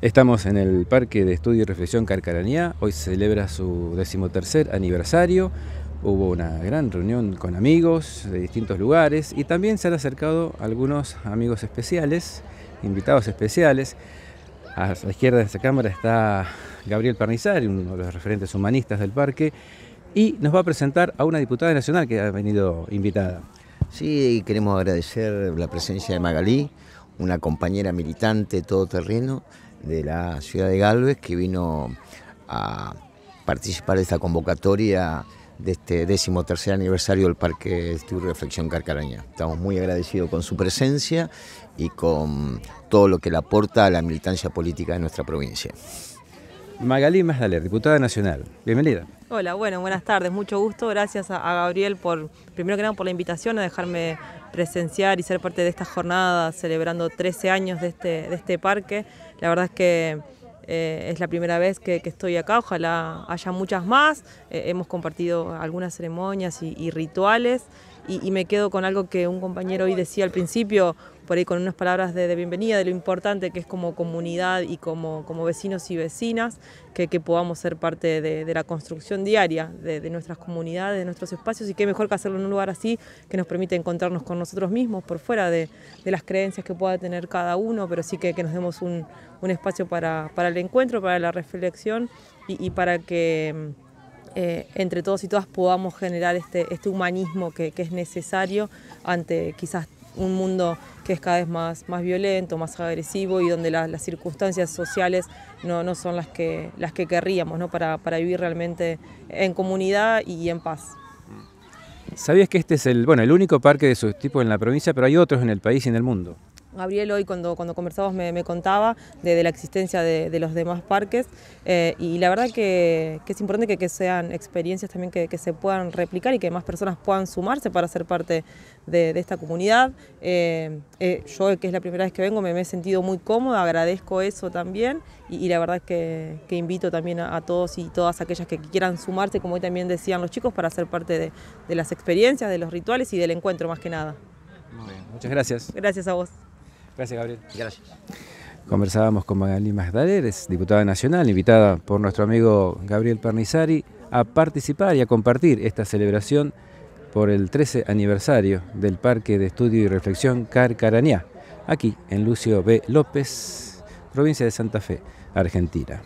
Estamos en el Parque de Estudio y Reflexión Carcaranía. Hoy se celebra su decimotercer aniversario. Hubo una gran reunión con amigos de distintos lugares y también se han acercado algunos amigos especiales, invitados especiales. A la izquierda de esta cámara está Gabriel Pernizari, uno de los referentes humanistas del parque, y nos va a presentar a una diputada nacional que ha venido invitada. Sí, queremos agradecer la presencia de Magalí, una compañera militante todoterreno de la ciudad de Galvez que vino a participar de esta convocatoria de este décimo tercer aniversario del Parque Estudio Reflexión Carcaraña. Estamos muy agradecidos con su presencia y con todo lo que le aporta a la militancia política de nuestra provincia. Magalí Mazdaler, diputada nacional. Bienvenida. Hola, bueno, buenas tardes. Mucho gusto. Gracias a, Gabriel por, primero que nada, por la invitación a dejarme presenciar y ser parte de esta jornada celebrando 13 años de este, de este parque. La verdad es que eh, es la primera vez que, estoy acá, ojalá haya muchas más. Eh, hemos compartido algunas ceremonias y, rituales y, me quedo con algo que un compañero hoy decía al principio, por ahí con unas palabras de, bienvenida, de lo importante que es como comunidad y como, como vecinos y vecinas, que, podamos ser parte de, la construcción diaria de, nuestras comunidades, de nuestros espacios, y qué mejor que hacerlo en un lugar así, que nos permite encontrarnos con nosotros mismos, por fuera de, las creencias que pueda tener cada uno, pero sí que, nos demos un, espacio para, el encuentro, para la reflexión y, para que... Eh, entre todos y todas podamos generar este, este humanismo que, que, es necesario ante quizás un mundo que es cada vez más, violento, más agresivo y donde las circunstancias sociales no, son las que, las que querríamos ¿no? para, vivir realmente en comunidad y en paz. ¿Sabías que este es el, bueno, el único parque de su tipo en la provincia, pero hay otros en el país y en el mundo? Gabriel hoy cuando, cuando conversamos me, me contaba de, la existencia de, de los demás parques eh, y la verdad que, que es importante que, que, sean experiencias también que, que, se puedan replicar y que más personas puedan sumarse para ser parte de, de esta comunidad. Eh, eh, yo, que es la primera vez que vengo, me, he sentido muy cómoda, agradezco eso también y, y la verdad es que, invito también a, a, todos y todas aquellas que quieran sumarse, como hoy también decían los chicos, para ser parte de las experiencias, de los rituales y del encuentro más que nada. Muy bien, muchas gracias. Gracias a vos. Gracias, Gabriel. Gracias. Conversábamos con Magalí Magdaleres, diputada nacional, invitada por nuestro amigo Gabriel Pernizari a participar y a compartir esta celebración por el 13 aniversario del Parque de Estudio y Reflexión Carcarañá, aquí en Lucio B. López, provincia de Santa Fe, Argentina.